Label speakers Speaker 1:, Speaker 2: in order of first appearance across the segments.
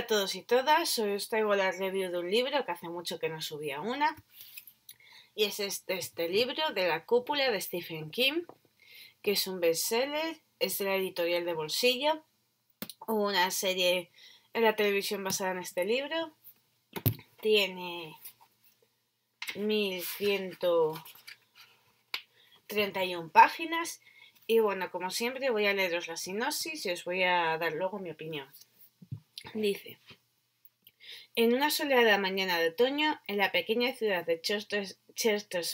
Speaker 1: a todos y todas, hoy os traigo la review de un libro que hace mucho que no subía una y es este, este, libro de la cúpula de Stephen King que es un bestseller, es de la editorial de bolsillo, una serie en la televisión basada en este libro, tiene 1131 páginas y bueno, como siempre voy a leeros la sinopsis y os voy a dar luego mi opinión. Dice, en una soleada mañana de otoño, en la pequeña ciudad de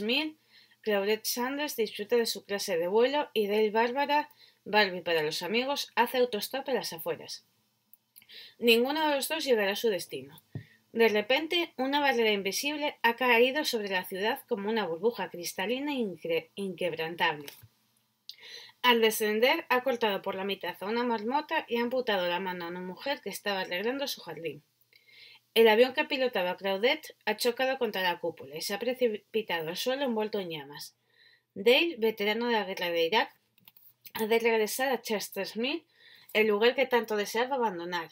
Speaker 1: Mill, Claudette Sanders disfruta de su clase de vuelo y Dale Bárbara, Barbie para los amigos, hace autostop a las afueras. Ninguno de los dos llegará a su destino. De repente, una barrera invisible ha caído sobre la ciudad como una burbuja cristalina inquebrantable. Al descender, ha cortado por la mitad a una marmota y ha amputado la mano a una mujer que estaba arreglando su jardín. El avión que pilotaba Claudette ha chocado contra la cúpula y se ha precipitado al suelo envuelto en llamas. Dale, veterano de la guerra de Irak, ha de regresar a Smith, el lugar que tanto deseaba abandonar.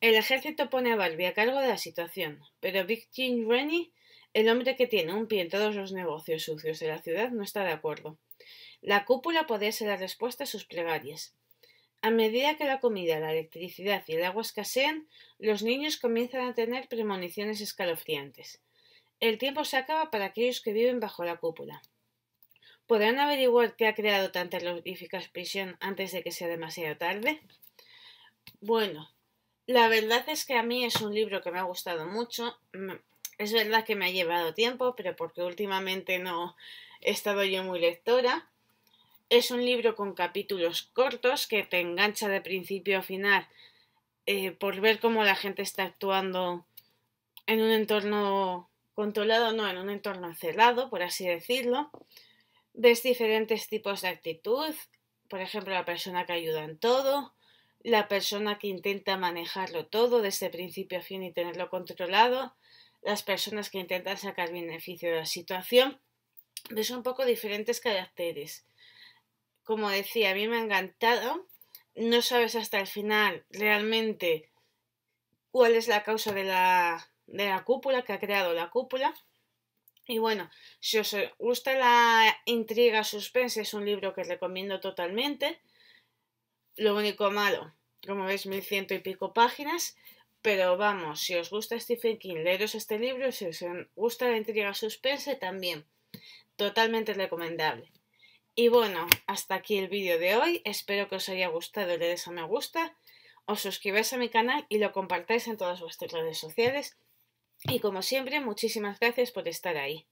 Speaker 1: El ejército pone a Barbie a cargo de la situación, pero Big Jim Rennie, el hombre que tiene un pie en todos los negocios sucios de la ciudad, no está de acuerdo. La cúpula podría ser la respuesta a sus plegarias. A medida que la comida, la electricidad y el agua escasean, los niños comienzan a tener premoniciones escalofriantes. El tiempo se acaba para aquellos que viven bajo la cúpula. ¿Podrán averiguar qué ha creado tanta terrorífica prisión antes de que sea demasiado tarde? Bueno, la verdad es que a mí es un libro que me ha gustado mucho. Mm, es verdad que me ha llevado tiempo, pero porque últimamente no he estado yo muy lectora. Es un libro con capítulos cortos que te engancha de principio a final eh, por ver cómo la gente está actuando en un entorno controlado, no, en un entorno cerrado, por así decirlo. Ves diferentes tipos de actitud, por ejemplo, la persona que ayuda en todo, la persona que intenta manejarlo todo desde principio a fin y tenerlo controlado, las personas que intentan sacar beneficio de la situación. Ves un poco diferentes caracteres como decía, a mí me ha encantado. No sabes hasta el final realmente cuál es la causa de la, cúpula, que ha creado la cúpula. Y bueno, si os gusta la intriga suspense, es un libro que recomiendo totalmente. Lo único malo, como veis, mil ciento y pico páginas. Pero vamos, si os gusta Stephen King, leeros este libro. Si os gusta la intriga suspense, también. Totalmente recomendable. Y bueno, hasta aquí el vídeo de hoy. Espero que os haya gustado, le des a me gusta, os suscribáis a mi canal y lo compartáis en todas vuestras redes sociales. Y como siempre, muchísimas gracias por estar ahí.